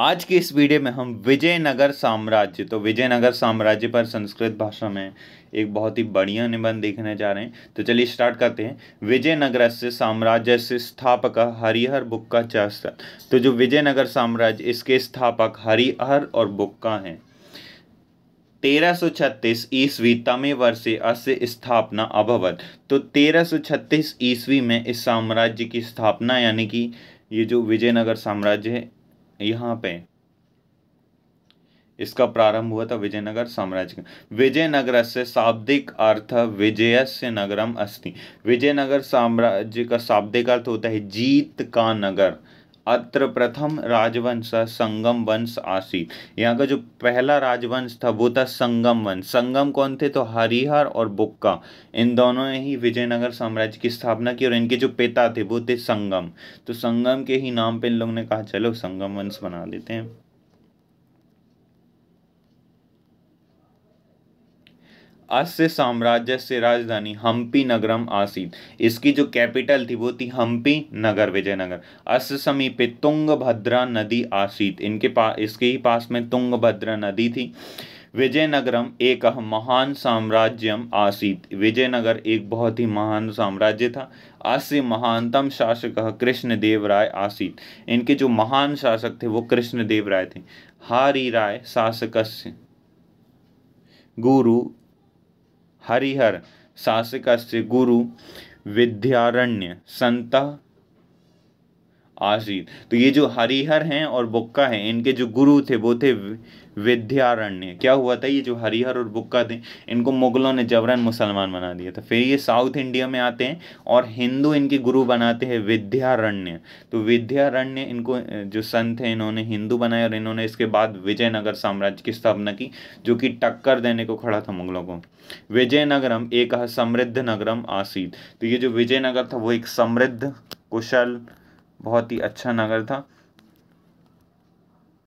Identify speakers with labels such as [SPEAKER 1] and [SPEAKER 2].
[SPEAKER 1] आज के इस वीडियो में हम विजयनगर साम्राज्य तो विजयनगर साम्राज्य पर संस्कृत भाषा में एक बहुत ही बढ़िया निबंध देखने जा रहे हैं तो चलिए स्टार्ट करते हैं विजयनगर से साम्राज्य से स्थापक हरिहर बुक्का चास्त्र तो जो विजयनगर साम्राज्य इसके स्थापक हरिहर और बुक्का हैं 1336 ईस्वी तमे वर्ष अस्य स्थापना अभवत तो 1336 ईस्वी में इस साम्राज्य की स्थापना यानी कि ये जो विजयनगर साम्राज्य है यहाँ पे इसका प्रारंभ हुआ था विजयनगर साम्राज्य का विजयनगर से शाब्दिक अर्थ विजय से नगरम अस्थि विजयनगर साम्राज्य का शाब्दिक अर्थ होता है जीत का नगर अत्र प्रथम राजवंश संगम वंश आसित यहाँ का जो पहला राजवंश था वो था संगम वंश संगम कौन थे तो हरिहर और बुक्का इन दोनों ने ही विजयनगर साम्राज्य की स्थापना की और इनके जो पिता थे वो थे संगम तो संगम के ही नाम पे इन लोगों ने कहा चलो संगम वंश बना देते हैं अस्य साम्राज्य से राजधानी हम्पी नगरम आसीत इसकी जो कैपिटल थी वो थी हम्पी नगर विजयनगर अस्य समीपे तुंगभद्रा नदी आसीत इनके पास इसके ही पास में तुंगभद्रा नदी थी विजयनगरम एक महान साम्राज्यम आसीत विजयनगर एक बहुत ही महान साम्राज्य था अस्य महानतम शासक कृष्णदेव राय आसीत इनके जो महान शासक थे वो कृष्णदेव राय थे हारी राय शासक गुरु हरिहर शासकस्य गुरु विद्यारण्य संत आशीत तो ये जो हरिहर हैं और बुक्का हैं इनके जो गुरु थे वो थे विद्यारण्य क्या हुआ था ये जो हरिहर और बुक्का थे इनको मुगलों ने जबरन मुसलमान बना दिया था फिर ये साउथ इंडिया में आते हैं और हिंदू इनके गुरु बनाते हैं विद्यारण्य तो विद्यारण्य इनको जो संत हैं इन्होंने हिंदू बनाए और इन्होंने इसके बाद विजयनगर साम्राज्य की स्थापना की जो कि टक्कर देने को खड़ा था मुगलों को विजयनगरम एक समृद्ध नगरम आसीत तो ये जो विजयनगर था वो एक समृद्ध कुशल बहुत ही अच्छा नगर था